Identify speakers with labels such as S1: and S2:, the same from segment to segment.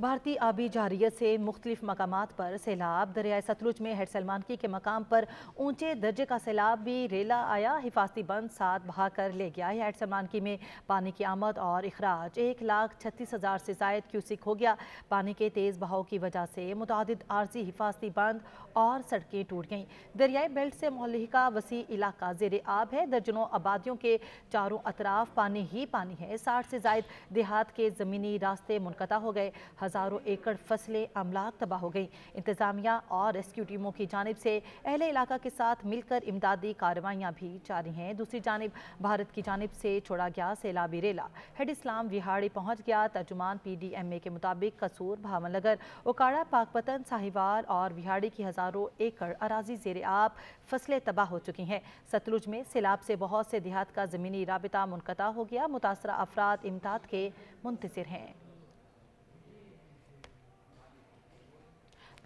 S1: भारतीय आबी जारियत से मुख्तलिफ मकाम पर सैलाब दरियाए सतलुज में हेड सलमानकी के मकाम पर ऊंचे दर्जे का सैलाब भी रेला आया हिफाजती बंद साथ बहा कर ले गया है हेड सलमानकी में पानी की आमद और अखराज एक लाख छत्तीस हज़ार से जायद क्यूसिक हो गया पानी के तेज़ बहाव की वजह से मुतद आर्जी हिफाजती बंद और सड़कें टूट गईं दरियाई बेल्ट से मलिका वसी इलाका जेर आब है दर्जनों आबादियों के चारों अतराफ पानी ही पानी है साठ से जायद देहात के ज़मीनी रास्ते मुनता हो गए हज़ारों एकड़ फसलें अमलाक तबाह हो गई इंतज़ामिया और रेस्क्यू टीमों की जानब से अहले इलाका के साथ मिलकर इमदादी कार्रवाइयाँ भी जारी हैं दूसरी जानब भारत की जानब से छोड़ा गया सैलाबी रेला हेड इस्लाम विहाड़ी पहुँच गया तर्जुमान पी डी एम ए के मुताबिक कसूर भावनगर ओकाड़ा पाकपतन साहिवाल और विहाड़ी की हज़ारों एकड़ अराजी जेर आप फसलें तबाह हो चुकी हैं सतलुज में सैलाब से बहुत से देहात का ज़मीनी रबता मुनता हो गया मुतासर अफराद इमदाद के मुंतजर हैं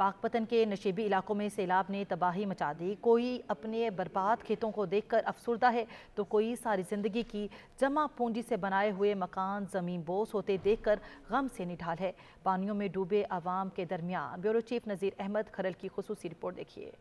S1: पाकपतन के नशेबी इलाकों में सैलाब ने तबाही मचा दी कोई अपने बर्बाद खेतों को देखकर अफसरदा है तो कोई सारी ज़िंदगी की जमा पूंजी से बनाए हुए मकान ज़मीन बोस होते देख कर गम से निढाल है पानियों में डूबे आवाम के दरमियान ब्यूरो चीफ नज़ीर अहमद खरल की खसूसी रिपोर्ट देखिए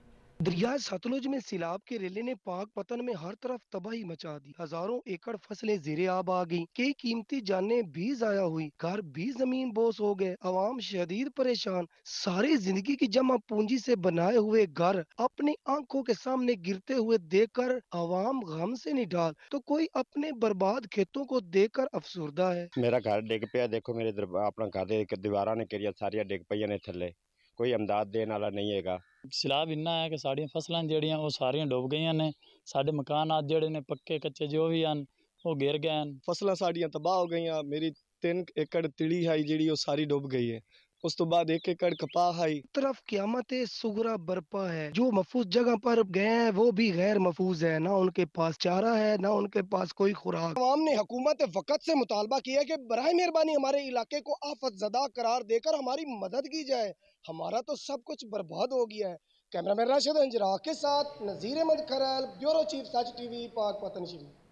S2: दरिया सतलुज में सिलाब के रेले ने पाक पतन में हर तरफ तबाही मचा दी हजारों एकड़ फसलें जीरे आब आ गई कई कीमती जाने भी जाया हुई घर भी जमीन बोस हो गए आवाम शदीद परेशान सारी जिंदगी की जमा पूंजी से बनाए हुए घर अपनी आंखों के सामने गिरते हुए देख कर आवाम गम से निढाल तो कोई अपने बर्बाद खेतों को देख कर अफसरदा है
S3: मेरा घर डिग पाया देखो मेरे अपना घर दीवारा ने करिया सारिया डिग पे थले कोई अमदाद देने वाला नहीं है ਸਲਾਬ ਇੰਨਾ ਆਇਆ ਕਿ ਸਾਡੀਆਂ
S2: ਫਸਲਾਂ ਜਿਹੜੀਆਂ ਉਹ ਸਾਰੀਆਂ ਡੁੱਬ ਗਈਆਂ ਨੇ ਸਾਡੇ ਮਕਾਨ ਆ ਜਿਹੜੇ ਨੇ ਪੱਕੇ ਕੱਚੇ ਜੋ ਵੀ ਹਨ ਉਹ ਗਿਰ ਗਏ ਹਨ ਫਸਲਾਂ ਸਾਡੀਆਂ ਤਬਾਹ ਹੋ ਗਈਆਂ ਮੇਰੀ 3 ਏਕੜ ਤਿਲੀ ਹੈ ਜਿਹੜੀ ਉਹ ਸਾਰੀ ਡੁੱਬ ਗਈ ਹੈ उस तो बाद एक एकड़ कपाह आई तरफ क्यामत सुगरा बरपा है जो महफूज जगह पर गए हैं वो भी गैर महफूज है ना उनके पास चारा है ना उनके पास कोई खुराक आवाम ने हुकूमत वक़्त से मुतालबा किया कि बरह मेहरबानी हमारे इलाके को आफत जदा करार देकर हमारी मदद की जाए हमारा तो सब कुछ बर्बाद हो गया है कैमरा मैन राशिद अंजरा के साथ Nazir Ahmad Kharal bureau chief Sach TV Pakpattan शरीफ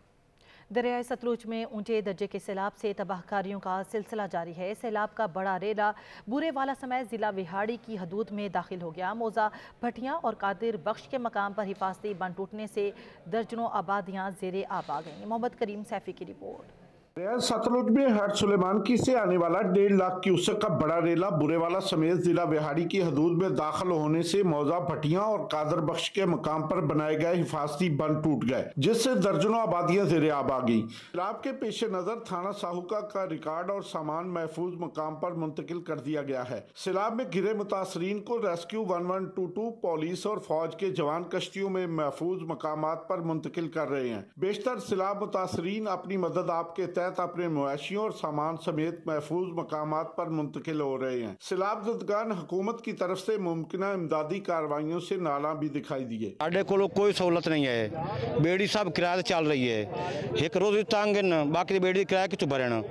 S1: दरियाए सतलुज में ऊंचे दर्जे के सैलाब से तबाहकारियों का सिलसिला जारी है सैलाब का बड़ा रेला बुरे वाला समय ज़िला विहाड़ी की हदूद में दाखिल हो गया मोज़ा भटिया और कादिर बख्श के मकाम पर हिफाजती बन टूटने से दर्जनों आबादियाँ जेरे आब आ गई मोहम्मद करीम सैफ़ी की रिपोर्ट
S4: रियाज सतलुज में हर सुलेमान की से आने वाला डेढ़ लाख क्यूसक का बड़ा रेला बुरेवाला समेत जिला बिहारी की हदूद में दाखिल होने से मौजा भटिया और कादर बख्श के मकाम पर बनाए गए हिफाजती बंद टूट गए जिससे दर्जनों आबादियां जेरे आब आ गई शराब के पेश नजर थाना साहूका का रिकॉर्ड और सामान महफूज मकाम पर मुंतकिल कर दिया गया है सैलाब में घिरे मुतासरीन को rescue one one two two police और फौज के जवान कश्तियों में महफूज मकाम पर मुंतकिल कर रहे हैं बेशतर सैलाब मुतासरीन अपनी मदद आपके तहत तहत अपने मवेशियों और सामान समेत महफूज मकाम पर मुंतकिल हो रहे हैं सैलाब जदगान हुकूमत की तरफ ऐसी मुमकिन इमदादी कार्रवाइयों ऐसी नाला भी दिखाई
S3: दिए साढ़े कोई सहूलत नहीं है बेड़ी साहब किराया चल रही है एक रोज तंग बाकी बेड़ी किराया कितु भरन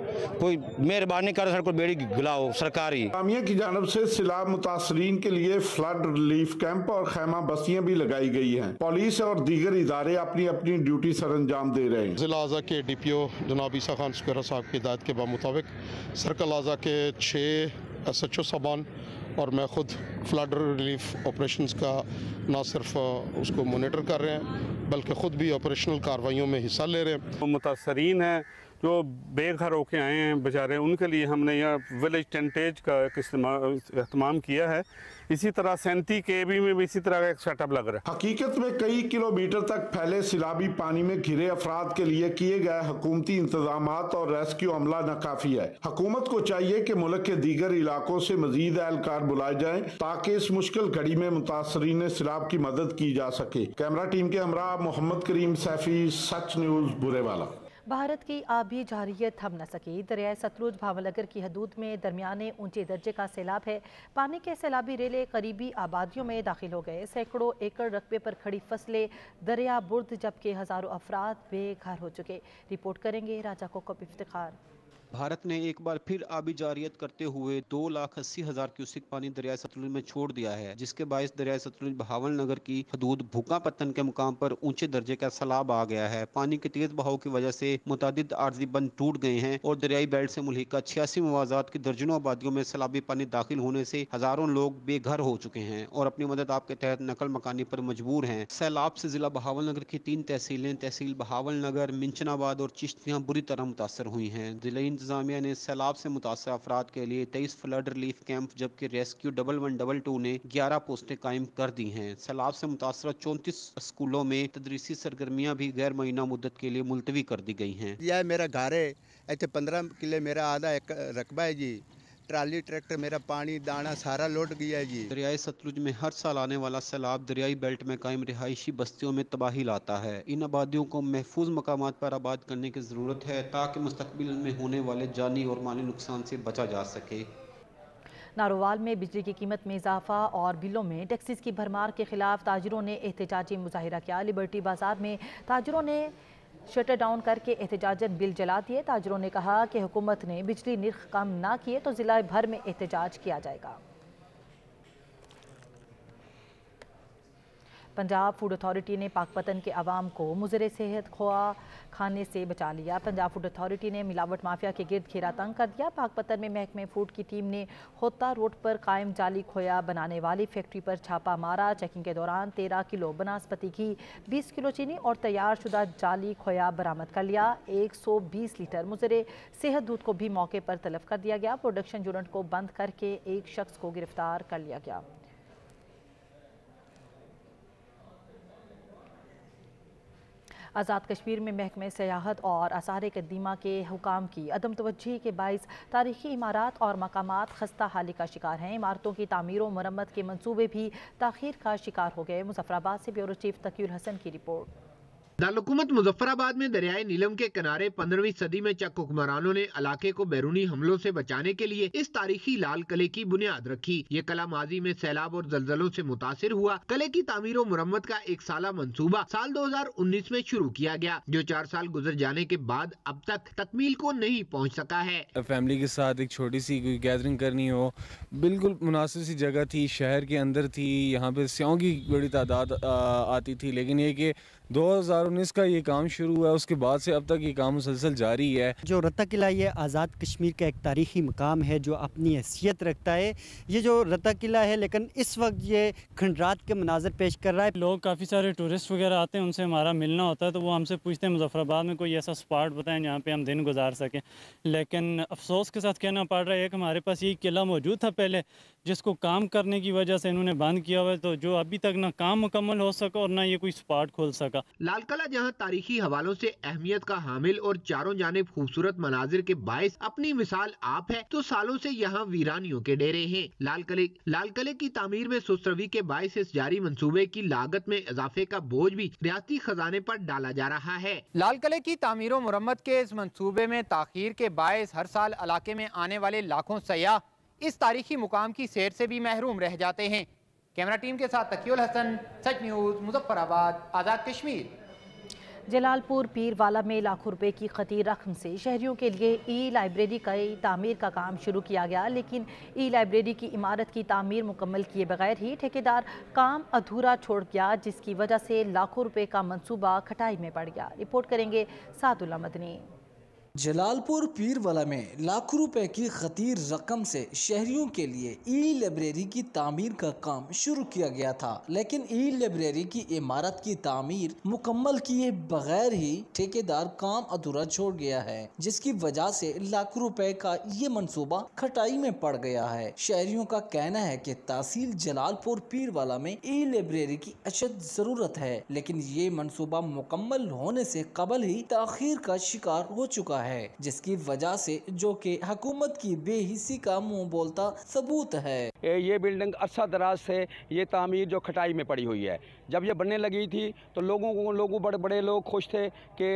S3: कोई मेहरबानी कर सड़क बेड़ी गिलाओ सरकारी
S4: कामिया की जानब ऐसी सैलाब मुतासरीन के लिए फ्लड रिलीफ कैंप और खैमा बस्तियाँ भी लगाई गई है पुलिस और दीगर इदारे अपनी अपनी ड्यूटी सर अंजाम दे रहे हैं जिला के डी पी ओ जनाबी सखा खान स्करा साहब की हिदायत के बामुताबिक सर्कल आज़ा के छः एस एच ओ साबान और मैं ख़ुद फ्लड रिलीफ ऑपरेशन का ना सिर्फ उसको मोनिटर कर रहे हैं बल्कि ख़ुद भी ऑपरेशनल कार्रवाई में हिस्सा ले रहे हैं मुतासरीन हैं जो बेघर होके आए हैं बेचारे उनके लिए हमने यह विलेज टेंटेज का एक इस्तेमाल किया है इसी तरह सैंती के बी में भी इसी तरह का एक सेटअप लग रहा है हकीकत में कई किलोमीटर तक फैले सिलाबी पानी में घिरे अफराद के लिए किए गए हकूमती इंतजाम और रेस्क्यू अमला नाकाफी है हकूमत को चाहिए की मुल्क के दीगर इलाकों से मजीद एहलकार बुलाए जाए ताकि इस मुश्किल घड़ी में मुतासरीन सिलाब की मदद की जा सके कैमरा टीम के हमरा मोहम्मद करीम सैफी सच न्यूज बुरे वाला
S1: भारत की आबी जहरीत थम न सकी दरियाए सतलुज भावनगर की हदूद में दरमियाने ऊंचे दर्जे का सैलाब है पानी के सैलाबी रेले करीबी आबादियों में दाखिल हो गए सैकड़ों एकड़ रकबे पर खड़ी फसलें दरिया बुर्द जबकि हज़ारों अफराद बेघर हो चुके रिपोर्ट करेंगे राजा को कब इफ्तार
S3: भारत ने एक बार फिर आबी जारियत करते हुए दो लाख अस्सी हजार क्यूसिक पानी दरिया सतलुज में छोड़ दिया है जिसके बायस दरिया सतलुज बहावल नगर की हदूद भूखा पतन के मुकाम पर ऊंचे दर्जे का सैलाब आ गया है पानी के तेज बहाव की वजह से मुतद आर्जी बंद टूट गए हैं और दरियाई बेल्ट से मुलिका छियासी मवाजात की दर्जनों आबादियों में सैलाबी पानी दाखिल होने से हजारों लोग बेघर हो चुके हैं और अपनी मदद आपके तहत नकल मकानी पर मजबूर हैं सैलाब से जिला बहावल नगर की तीन तहसीलें तहसील बहावल नगर मिंचनाबाद और चिश्तियां बुरी तरह मुतासर हुई हैं जिले इंतजामिया ने सैलाब से मुतासर अफराद के लिए तेईस फ्लड रिलीफ कैंप जबकि rescue double one double two ने ग्यारह पोस्टें कायम कर दी हैं सैलाब से मुतासर चौंतीस स्कूलों में तदरीसी सरगर्मियाँ भी गैर मुना मुद्दत के लिए मुलतवी कर दी गई हैं यह मेरा घर है इतने पंद्रह किले मेरा आधा एक रकबा है जी ट्राली ट्रैक्टर मेरा पानी दाना सारा लौट गया जी दरियाए सतलुज में हर साल आने वाला सैलाब दरियाई बेल्ट में कायम रिहायशी बस्तियों में तबाही लाता है इन आबादियों को महफूज मकाम पर आबाद करने की ज़रूरत है ताकि मुस्तबिल में होने वाले जानी और माली नुकसान से बचा जा सके
S1: नारोवाल में बिजली की कीमत में इजाफा और बिलों में टैक्सीज की भरमार के खिलाफ ताजरों ने एहतजाजी मुजाहरा किया लिबर्टी बाजार में ताजरों ने शटर डाउन करके एहतजाजन बिल जला दिए ताजरों ने कहा कि हुकूमत ने बिजली नर्ख कम ना किए तो ज़िला भर में एहतजाज किया जाएगा पंजाब फूड अथॉरिटी ने पाकपतन के आवाम को मुजर सेहत खोआ खाने से बचा लिया पंजाब फूड अथॉरिटी ने मिलावट माफिया के गिरद घेरा तंग कर दिया पाकपतन में महकमे फूड की टीम ने होता रोड पर कायम जाली खोया बनाने वाली फैक्ट्री पर छापा मारा चेकिंग के दौरान तेरह किलो बनास्पति घी बीस किलो चीनी और तैयार शुदा जाली खोया बरामद कर लिया एक सौ बीस लीटर मुजर सेहत दूध को भी मौके पर तलब कर दिया गया प्रोडक्शन यूनिट को बंद करके एक शख्स को गिरफ्तार कर लिया गया आज़ाद कश्मीर में महकमे सयाहत और आसार कदीमा के हुकाम की अदम तोज्ही के बायस तारीखी इमारत और मकाम खस्ता हाली का शिकार हैं इमारतों की तमीर व मरम्मत के मनसूबे भी तखीर का शिकार हो गए मुजफ्फराबाद से ब्यूरो चीफ तकील हसन की रिपोर्ट
S3: दारकूमत मुजफ्फराबाद में दरियाए नीलम के किनारे पंद्रहवीं सदी में चक हुक्मरानों ने इलाके को बैरूनी हमलों से बचाने के लिए इस तारीखी लाल कले की बुनियाद रखी ये कला माजी में सैलाब और जलजलों से मुतासर हुआ कले की तामीर और मुरम्मत का एक साल मंसूबा साल 2019 में शुरू किया गया जो चार साल गुजर जाने के बाद अब तक तकमील को नहीं पहुँच सका है फैमिली के साथ एक छोटी सी कोई गैदरिंग करनी हो बिल्कुल मुनासिब सी जगह थी शहर के अंदर थी यहाँ पे सियों की बड़ी तादाद आती थी लेकिन ये की 2019 का ये काम शुरू हुआ है उसके बाद से अब तक ये काम मुसलसल जारी है जो रत्ता किला ये आज़ाद कश्मीर का एक तारीखी मकाम है जो अपनी हैसियत रखता है ये जो रत्ता किला है लेकिन इस वक्त ये खंडरात के मनाजर पेश कर रहा है लोग काफ़ी सारे टूरिस्ट वगैरह आते हैं उनसे हमारा मिलना होता है तो वो हमसे पूछते हैं मुजफ्फराबाद में कोई ऐसा स्पॉट बताएं जहाँ पर हम दिन गुजार सकें लेकिन अफसोस के साथ कहना पड़ रहा है कि हमारे पास ये किला मौजूद था पहले जिसको काम करने की वजह से इन्होंने बंद किया हुआ है तो जो अभी तक ना काम मुकम्मल हो सका और ना ये कोई स्पॉट खोल सका का लाल किला जहाँ तारीखी हवालों से अहमियत का हामिल और चारों जाने खूबसूरत मनाजिर के बायस अपनी मिसाल आप है तो सालों ऐसी यहाँ वीरानियों के डेरे हैं लाल किले लाल किले की तमीर में सुस्तरवी के बायस इस जारी मनसूबे की लागत में इजाफे का बोझ भी रियाती खजाने आरोप डाला जा रहा है लाल किले की तमीर मरम्मत के इस मनसूबे में तखिर के बायस हर साल इलाके में आने वाले लाखों सयाह इस तारीखी मुकाम की सैर से भी महरूम रह जाते हैं कैमरा टीम के साथ तकियल हसन सच न्यूज़ मुजफ्फराबाद आज़ाद कश्मीर
S1: जलालपुर पीरवाला में लाखों रुपए की खती रकम से शहरियों के लिए ई लाइब्रेरी का तामीर का काम शुरू किया गया लेकिन ई लाइब्रेरी की इमारत की तामीर मुकम्मल किए बगैर ही ठेकेदार काम अधूरा छोड़ गया जिसकी वजह से लाखों रुपए का मंसूबा खटाई में पड़ गया रिपोर्ट करेंगे सादुल्ला मदनी
S2: जलालपुर पीरवला में लाखों रुपए की खतीर रकम से शहरियों के लिए ई लाइब्रेरी की तामीर का काम शुरू किया गया था लेकिन ई लाइब्रेरी की इमारत की तामीर मुकम्मल किए बगैर ही ठेकेदार काम अधूरा छोड़ गया है जिसकी वजह से लाखों रुपए का ये मंसूबा खटाई में पड़ गया है शहरियों का कहना है कि तहसील जलालपुर पीरवाला में ई लाइब्रेरी की अशद जरूरत है लेकिन ये मनसूबा मुकम्मल होने से कबल ही तखीर का शिकार हो चुका है है जिसकी वजह से जो कि हुकूमत की बेहिसी का मुँह बोलता सबूत है ये बिल्डिंग अरसा अच्छा दराज से ये तामीर जो खटाई में पड़ी हुई है जब ये बनने लगी थी तो लोगों को लोगों बड़े बड़े लोग खुश थे कि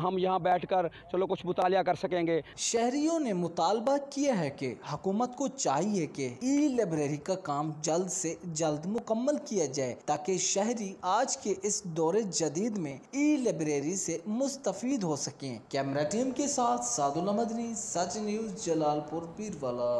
S2: हम यहाँ बैठ कर चलो कुछ मुताया कर सकेंगे शहरियों ने मुतालबा किया है की हकूमत को चाहिए की ई लाइब्रेरी का काम जल्द से जल्द मुकम्मल किया जाए ताकि शहरी आज के इस दौरे जदीद में ई लाइब्रेरी से मुस्तफ़ हो सकें कैमरा टीम के साथ सादुल्ला मदनी सच न्यूज़ जलालपुर पीरवाला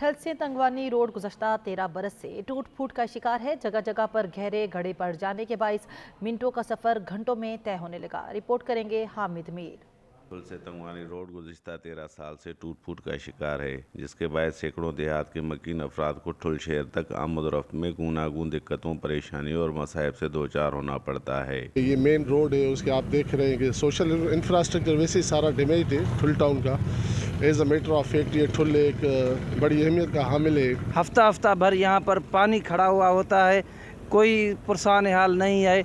S1: ठल से तंगवानी रोड गुजश्ता तेरह बरस से टूट फूट का शिकार है जगह जगह पर गहरे घड़े पड़ जाने के बाईस मिनटों का सफ़र घंटों में तय होने लगा रिपोर्ट करेंगे हामिद मीर
S5: पुल से तंगवानी रोड गुजश्ता तेरह साल से टूट फूट का शिकार है जिसके बाद सैकड़ों देहात के मकीन अफराद को ठुल शहर तक आमद रफ्त में गुनागुन दिक्कतों परेशानियों और मसायब से दो चार होना पड़ता है
S4: ये मेन रोड है उसके आप देख रहे हैं कि सोशल इंफ्रास्ट्रक्चर वैसे ही सारा डैमेज है ठुल टाउन का as a matter of fact ये ठुल एक बड़ी अहमियत
S2: का हामिल है हफ्ता हफ्ता भर यहाँ पर पानी खड़ा हुआ होता है कोई परेशान हाल नहीं है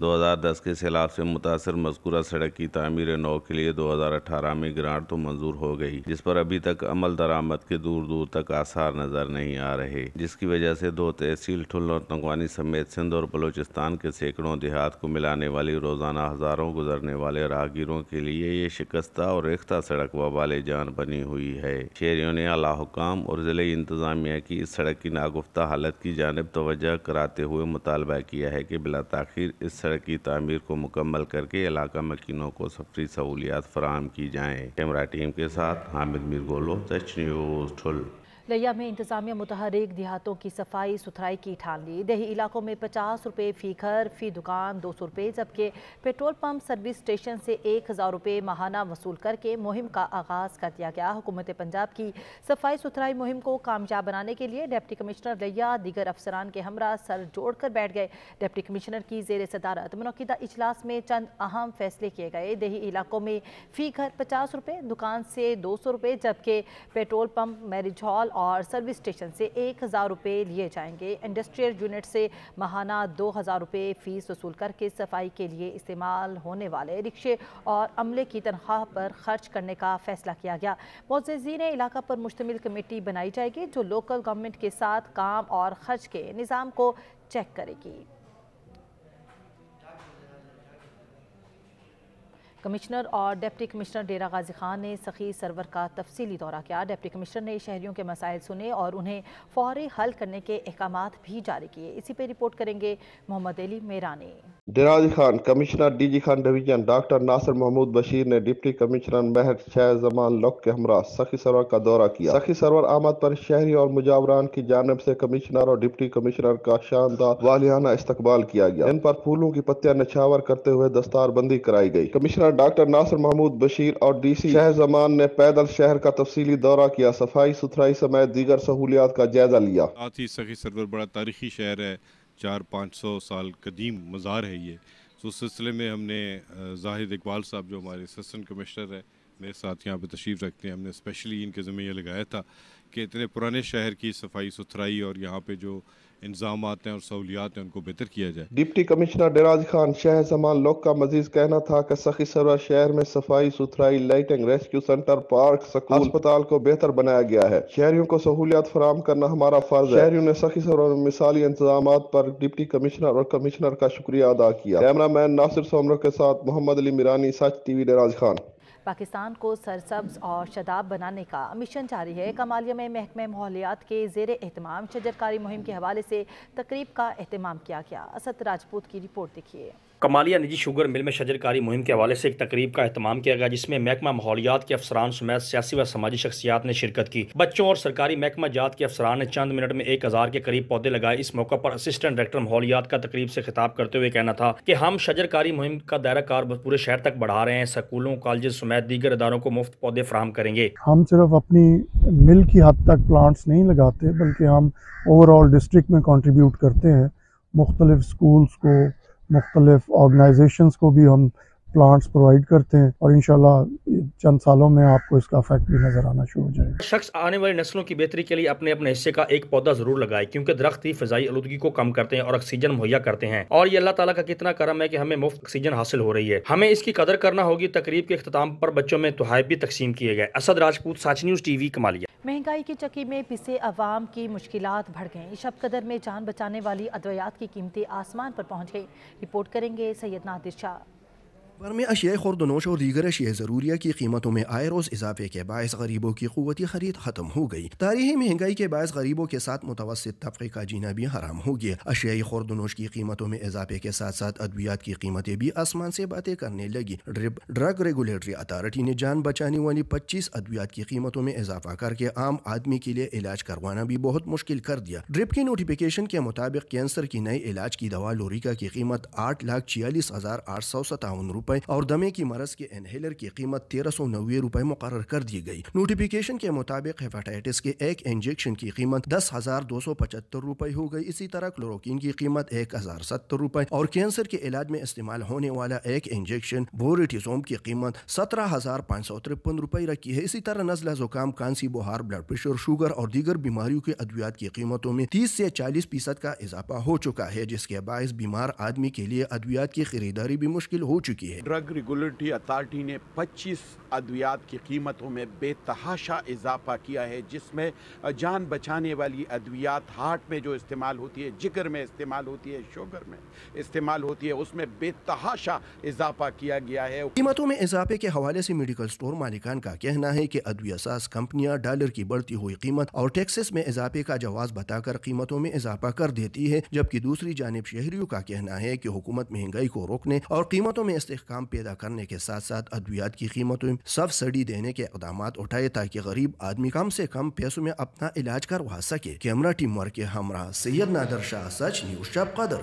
S5: 2010 के सैलाब से मुतासर मजकूरा सड़क की तमीर नौ के लिए 2018 में ग्रांट तो मंजूर हो गई जिस पर अभी तक अमल दरामद के दूर दूर तक आसार नजर नहीं आ रहे जिसकी वजह से दो तहसील ठुल और तंगवानी समेत सिंध और बलोचिस्तान के सैकड़ों देहात को मिलाने वाली रोजाना हजारों गुजरने वाले राहगीरों के लिए ये शिकस्ता और रेख्ता सड़क वाले जान बनी हुई है शहरियों ने अला हुकाम और जिले इंतजामिया की इस सड़क की नागुफ्ता हालत की जानब तो कराते हुए मुतालबा किया है कि बिला तखिर इस सड़क की तमीर को मुकम्मल करके इलाका मकिनों को सफरी सहूलियात फराहम की जाएँ कैमरा टीम के साथ हामिद मीर गोलो सच न्यूज़ ठुल
S1: लिया में इंतजामिया मुतहरिक देहातों की सफाई सुथराई की ठान ली दही इलाकों में पचास रुपये फी घर फी दुकान दो सौ रुपये जबकि पेट्रोल पम्प सर्विस स्टेशन से एक हज़ार रुपये माहाना वसूल करके मुहिम का आगाज़ कर दिया गया हुकूमत पंजाब की सफाई सुथराई मुहिम को कामयाब बनाने के लिए डिप्टी कमिश्नर लिया दीगर अफसरान के हमरा सर जोड़ कर बैठ गए डिप्टी कमिश्नर की जेर सदारत मनदा अजलास में चंद अहम फैसले किए गए दही इलाकों में फी घर पचास रुपये दुकान से दो सौ रुपये जबकि पेट्रोल पम्प मैरिज हॉल और सर्विस स्टेशन से एक हज़ार रुपये लिए जाएंगे इंडस्ट्रियल यूनिट से महाना दो हज़ार रुपये फ़ीस वसूल करके सफाई के लिए इस्तेमाल होने वाले रिक्शे और अमले की तनख्वाह पर खर्च करने का फैसला किया गया मोजीन इलाका पर मुश्तमिल कमेटी बनाई जाएगी जो लोकल गवर्नमेंट के साथ काम और खर्च के निज़ाम को चेक करेगी कमिश्नर और डिप्टी कमिश्नर डेरा गाजी खान ने सखी सरवर का तफसीली दौरा किया डिप्टी कमिश्नर ने शहरीों के मसाइल सुने और उन्हें फौरी हल करने के अहकाम भी जारी किए इसी पर रिपोर्ट करेंगे Mohammad Ali Merani
S6: Dera Ghazi Khan commissioner D G Khan division doctor Nasir Mahmood Bashir ने डिप्टी कमिश्नर महर शाह जमान लक के हमरा सखी सरवर का दौरा किया सखी सरवर आमद पर शहरी और मुजावरान की जानब से कमिश्नर और डिप्टी कमिश्नर का शानदार वालियाना इस्तकबाल किया गया इन पर फूलों की पत्तियां नछावर करते हुए दस्तार बंदी कराई गई कमिश्नर डॉक्टर नासर महमूद बशीर और डी सी शहजमान ने पैदल शहर का तफसीली दौरा किया सफाई सुथराई समेत दीगर सहूलियात का जायजा लिया साथ ही सखी सरवर बड़ा तारीखी शहर है चार पाँच सौ साल कदीम मज़ार है ये तो उस सिलसिले में हमने जाहिद इकबाल साहब जो हमारे असिस्टेंट कमिश्नर है मेरे साथ यहाँ पे तशरीफ़ रखते हैं हमने स्पेशली इनके ज़िम्मे ये लगाया था कि इतने पुराने शहर की सफाई सुथराई और यहाँ पे जो इंजाम और सहूलियात हैं उनको बेहतर किया जाए डिप्टी कमिश्नर डराज खान शहर जमान लोक का मजीद कहना था कि सखी सर शहर में सफाई सुथराई लाइटिंग रेस्क्यू सेंटर पार्क अस्पताल को बेहतर बनाया गया है शहरियों को सहूलियात फराम करना हमारा फर्ज है शहरियों ने सखी सर में मिसाली इंतजाम पर डिप्टी कमिश्नर और कमिश्नर का शुक्रिया अदा किया कैमरा मैन नासिर सोमरों के साथ मोहम्मद अली मिरानी सच टीवी डराज खान
S1: पाकिस्तान को सरसब्ज और शदाब बनाने का मिशन जारी है कमालिया में महकमे माहौलियात के जेर अहतमाम शजरकारी मुहिम के हवाले से तकरीब का अहतमाम किया गया असद राजपूत की रिपोर्ट देखिए
S7: कमालिया निजी शुगर मिल में शजरकारी मुहिम के हवाले से एक तकरीब का अहतमाम किया गया जिसमें महकमा माहौलियात के अफसरान समेत सियासी व समाजी शख्सियात ने शिरकत की बच्चों और सरकारी महकमा जात के अफसरान ने चंद मिनट में एक हज़ार के करीब पौधे लगाए इस मौका पर असिस्टेंट डायरेक्टर माहौलियात का तकरीब से खिताब करते हुए कहना था कि हम शजरकारी मुहिम का दायरा कार पूरे शहर तक बढ़ा रहे हैं स्कूलों कॉलेज समेत दीगर इदारों को मुफ्त पौधे फराम करेंगे
S6: हम सिर्फ अपनी मिल की हद तक प्लांट्स नहीं लगाते बल्कि हम ओवरऑल डिस्ट्रिक्ट में कॉन्ट्रीब्यूट करते हैं मुख्तलिफ स्कूल्स को मुख्तलिफ ऑर्गनाइजेशंस को भी हम प्लांट्स प्रोवाइड करते हैं और इंशाल्लाह चंद सालों में आपको इसका इफेक्ट भी नजर आना शुरू हो जाएगा
S7: शख्स आने वाली नस्लों की बेहतरी के लिए अपने अपने हिस्से का एक पौधा जरूर लगाए क्योंकि दरख्त ही फजाई आलूदगी को कम करते हैं और ऑक्सीजन मुहैया करते हैं और ये अल्लाह ताला का कितना करम है कि हमें मुफ्त ऑक्सीजन हासिल हो रही है हमें इसकी कदर करना होगी तकरीब के अख्ताम पर बच्चों में तोहफ भी तकसीम किए गए असद राजपूत साच न्यूज टीवी कमालिया
S1: महंगाई की चक्की में पिसे अवाम की मुश्किल बढ़ गई शब कदर में जान बचाने वाली अद्वियात की कीमतें आसमान पर पहुंच गई रिपोर्ट करेंगे सैयद नादिर शाह
S7: भर में अशिया खुरदनोश और दीगर अशिया ज़रूरिया की कीमतों में आए रोज़ इजाफे के बायस गरीबों की कुवती खरीद ख़त्म हो गई तारीखी महंगाई के बायस गरीबों के साथ मुतवसत तबके का जीना भी हराम हो गया अशियाई खुरदनोश की कीमतों में इजाफे के साथ साथ अद्वियात की कीमतें भी आसमान से बातें करने लगी ड्रग रेगुलेटरी अथॉरिटी ने जान बचाने वाली पच्चीस अद्वियात की कीमतों में इजाफा करके आम आदमी के लिए इलाज करवाना भी बहुत मुश्किल कर दिया ड्रिप की नोटिफिकेशन के मुताबिक कैंसर की नए इलाज की दवा लोरिका की कीमत आठ लाख छियालीस हजार आठ सौ सतावन रुपए और दमे की मरस के इनहेलर की कीमत तेरह सौ नब्बे रुपए मुकर कर दी गई नोटिफिकेशन के मुताबिक हेपाटाइटिस के एक इंजेक्शन की कीमत दस हजार दो सौ पचहत्तर रुपए हो गई इसी तरह क्लोरोकिन की कीमत एक हजार सत्तर रुपए और कैंसर के इलाज में इस्तेमाल होने वाला एक इंजेक्शन बोरेटिसोम की कीमत सत्रह हजार पाँच सौ तिरपन रुपए रखी है इसी तरह नजला जुकाम कांसी बुहार ब्लड प्रेशर शुगर और दीगर बीमारियों के अद्वियात की कीमतों में तीस से चालीस फीसद का इजाफा हो चुका है जिसके बायस बीमार आदमी के लिए अद्वियात की खरीदारी भी मुश्किल हो चुकी है है
S4: ड्रग रेगुलेटरी अथॉरिटी ने 25 अद्वियात की कीमतों में बेतहाशा इजाफा किया है जिसमें जान बचाने वाली अद्वियात हार्ट में जो इस्तेमाल होती है जिगर में इस्तेमाल होती है शुगर में इस्तेमाल होती है उसमें बेतहाशा इजाफा किया गया है
S7: कीमतों में इजाफे के हवाले से मेडिकल स्टोर मालिकान का कहना है कि अद्वियासाज कंपनियां डॉलर की बढ़ती हुई कीमत और टैक्सेस में इजाफे का जवाब बताकर कीमतों में इजाफा कर देती है जबकि दूसरी जानब शहरियों का कहना है कि हुकूमत महंगाई को रोकने और कीमतों में इस्तेक इस्तेकाम पैदा करने के साथ साथ अद्वियात की कीमतों में सब्सिडी देने के इकदाम उठाए ताकि गरीब आदमी कम से कम पैसों में अपना इलाज करवा सके कैमरा टीम वर्क के हमरा सैयद नादर शाह सच न्यूज शब कदर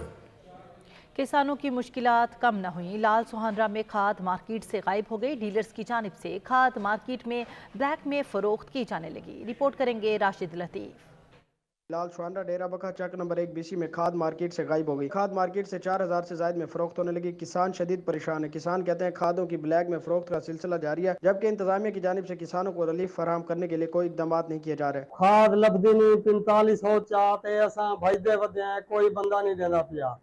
S1: किसानों की मुश्किल कम न हुई लाल सुहानरा में खाद मार्केट से गायब हो गई डीलर्स की जानब से खाद मार्केट में ब्लैक में फरोख्त की जाने लगी रिपोर्ट करेंगे राशिद लतीफ़
S2: लाल छोडा डेरा बखा चक नंबर एक बीसी में खाद मार्केट से गायब हो गई खाद मार्केट से चार हज़ार से ज्यादा में फरोख्त होने लगी किसान शदीद परेशान है किसान कहते हैं खादों की ब्लैक में फरोख्त का सिलसिला जारी है जबकि इंतजामिया की जानब ऐसी किसानों को रिलीफ फराम करने के लिए कोई इकदाम नहीं किए जा रहे खाद लभदी नहीं पैंतालीस सौ चाहते कोई बंदा नहीं देना पिया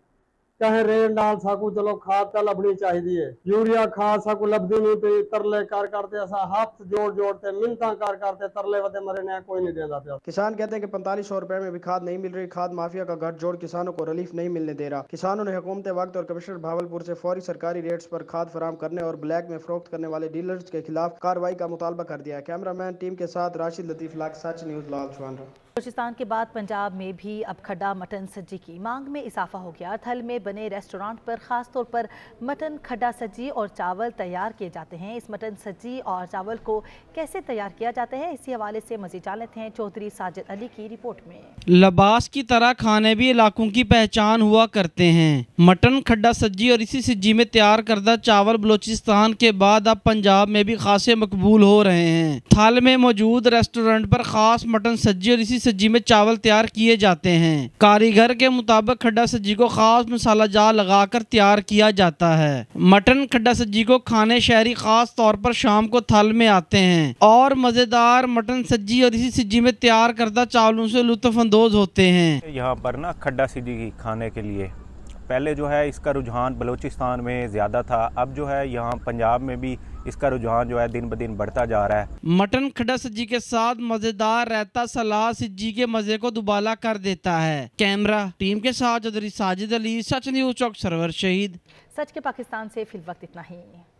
S2: ਚਾਹੇ ਰੇਲ ਨਾਲ ਸਾਕੂ चलो खाद तो लभनी चाहिए ਏ ਯੂਰੀਆ ਖਾਦ ਸਾਕੂ ਲੱਭਦੀ ਨਹੀਂ ਪਈ ਤਰਲੇ ਕਰ ਕਰਦੇ हाथ जोड़ जोड़ते ਜੋੜ कर करते तरले वे मरे ने कोई नहीं देता प्याज किसान कहते हैं कि पैंतालीस सौ रुपए में भी खाद नहीं मिल रही खाद माफिया का गठ जोड़ किसानों को रिलीफ नहीं मिलने दे रहा किसानों ने हुकूमत वक्त और कमिश्नर भावलपुर से फौरी सरकारी रेट्स पर खाद फराम करने और ब्लैक में फरोख्त करने वाले डीलर्स के खिलाफ कार्रवाई का मुतालबा कर दिया है कैमरामैन टीम के साथ राशिद लतीफ लाख सच न्यूज लाल चौहान
S1: बलोचिस्तान के बाद पंजाब में भी अब खड्डा मटन सब्जी की मांग में इजाफा हो गया थल में बने रेस्टोरेंट पर खास तौर पर मटन खड्डा सब्जी और चावल तैयार किए जाते हैं इस मटन सब्जी और चावल को कैसे तैयार किया जाता है इसी हवाले से मजीद जान लेते हैं चौधरी साजिद अली की रिपोर्ट में
S2: लबास की तरह खाने भी इलाकों की पहचान हुआ करते हैं मटन खड्डा सब्जी और इसी सब्जी में तैयार करदा चावल बलोचिस्तान के बाद अब पंजाब में भी खासे मकबूल हो रहे हैं थल में मौजूद रेस्टोरेंट पर खास मटन सब्जी और इसी सब्जी में चावल तैयार किए जाते हैं कारीगर के मुताबिक खड्डा सब्जी को खास मसाला जार लगा कर तैयार किया जाता है मटन खड्डा सब्जी को खाने शहरी खास तौर पर शाम को थल में आते हैं और मज़ेदार मटन सब्जी और इसी सब्जी में तैयार करदा चावलों से अंदोज होते हैं
S3: यहाँ पर ना खड्डा सब्जी खाने के लिए पहले जो है इसका रुझान बलूचिस्तान में ज़्यादा था अब जो है यहाँ पंजाब में भी इसका रुझान जो है दिन ब दिन बढ़ता जा रहा है
S2: मटन खड़ा सज्जी के साथ मज़ेदार रहता सलाह सज्जी के मज़े को दुबाला कर देता है कैमरा टीम के साथ चौधरी साजिद अली सच न्यूज चौक सरवर शहीद
S1: सच के पाकिस्तान से फिल वक्त इतना ही